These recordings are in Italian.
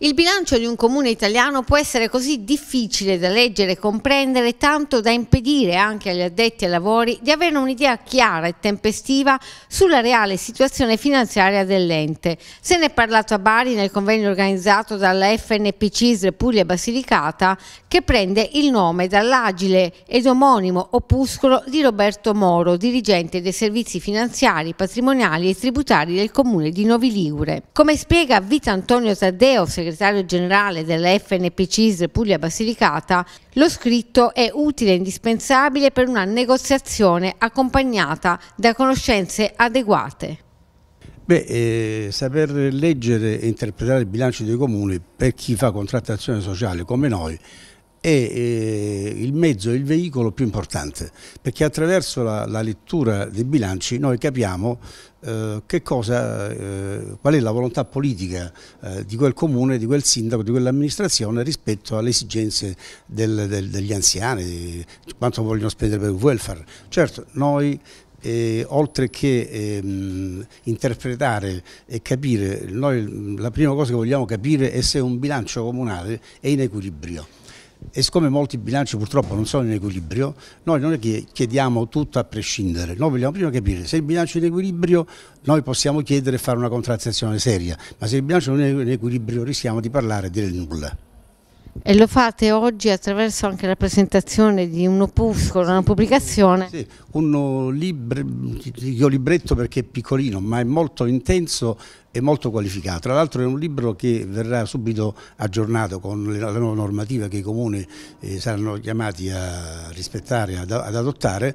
Il bilancio di un comune italiano può essere così difficile da leggere e comprendere tanto da impedire anche agli addetti ai lavori di avere un'idea chiara e tempestiva sulla reale situazione finanziaria dell'ente. Se ne è parlato a Bari nel convegno organizzato dalla FNP Cisre Puglia Basilicata che prende il nome dall'agile ed omonimo opuscolo di Roberto Moro, dirigente dei servizi finanziari, patrimoniali e tributari del comune di Novi Ligure. Come spiega Vita Antonio Taddeo, segretario segretario generale dell'FNPCIS Puglia Basilicata, lo scritto è utile e indispensabile per una negoziazione accompagnata da conoscenze adeguate. Beh, eh, saper leggere e interpretare il bilancio dei comuni per chi fa contrattazione sociale come noi è eh, il mezzo, il veicolo più importante, perché attraverso la, la lettura dei bilanci noi capiamo eh, cosa, eh, qual è la volontà politica eh, di quel comune, di quel sindaco, di quell'amministrazione rispetto alle esigenze del, del, degli anziani, di quanto vogliono spendere per il welfare. Certo, noi eh, oltre che ehm, interpretare e capire, noi la prima cosa che vogliamo capire è se un bilancio comunale è in equilibrio e siccome molti bilanci purtroppo non sono in equilibrio, noi non è che chiediamo tutto a prescindere, noi vogliamo prima capire se il bilancio è in equilibrio noi possiamo chiedere e fare una contrattazione seria, ma se il bilancio non è in equilibrio rischiamo di parlare del nulla. E lo fate oggi attraverso anche la presentazione di un opuscolo, una pubblicazione? Sì, un uh, libro, libretto perché è piccolino, ma è molto intenso e molto qualificato. Tra l'altro è un libro che verrà subito aggiornato con la nuova normativa che i comuni eh, saranno chiamati a rispettare, ad adottare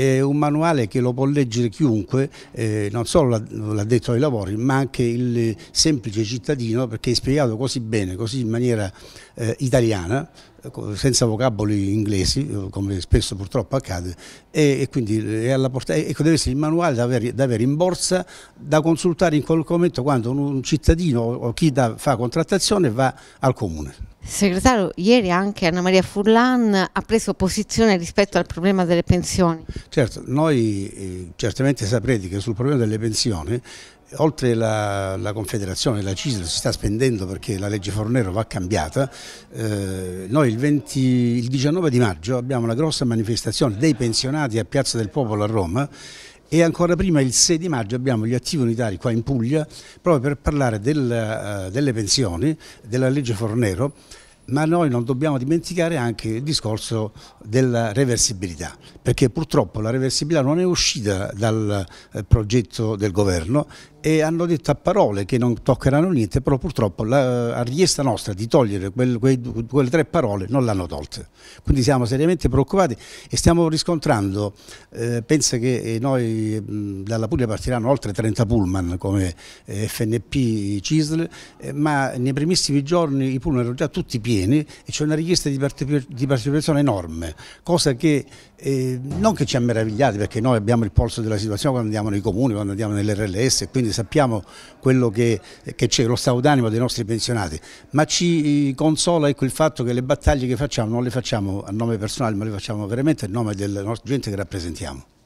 è un manuale che lo può leggere chiunque, eh, non solo l'addetto ai lavori, ma anche il semplice cittadino, perché è spiegato così bene, così in maniera eh, italiana, Ecco, senza vocaboli inglesi, eh, come spesso purtroppo accade, e, e quindi è alla portata, ecco, deve essere il manuale da avere, da avere in borsa, da consultare in qualche momento quando un, un cittadino o chi da, fa contrattazione va al comune. Segretario, ieri anche Anna Maria Furlan ha preso posizione rispetto al problema delle pensioni. Certo, noi eh, certamente saprete che sul problema delle pensioni oltre la, la Confederazione la CISL si sta spendendo perché la legge Fornero va cambiata, eh, noi il, 20, il 19 di maggio abbiamo una grossa manifestazione dei pensionati a Piazza del Popolo a Roma e ancora prima il 6 di maggio abbiamo gli attivi unitari qua in Puglia proprio per parlare del, uh, delle pensioni, della legge Fornero ma noi non dobbiamo dimenticare anche il discorso della reversibilità, perché purtroppo la reversibilità non è uscita dal eh, progetto del governo e hanno detto a parole che non toccheranno niente, però purtroppo la, la richiesta nostra di togliere quel, quei, quelle tre parole non l'hanno tolte. Quindi siamo seriamente preoccupati e stiamo riscontrando, eh, pensa che eh, noi dalla Puglia partiranno oltre 30 pullman come eh, FNP CISL, eh, ma nei primissimi giorni i pullman erano già tutti pieni e c'è una richiesta di, partecipe, di, partecipazione enorme, cosa che eh, non che ci ha meravigliati perché noi abbiamo il polso della situazione quando andiamo nei comuni, quando andiamo nell'RLS, e quindi quindi sappiamo quello che c'è, lo stato d'animo dei nostri pensionati, ma ci eh, consola ecco, il fatto che le battaglie che facciamo non le facciamo a nome personale, ma le facciamo veramente a nome della gente che rappresentiamo.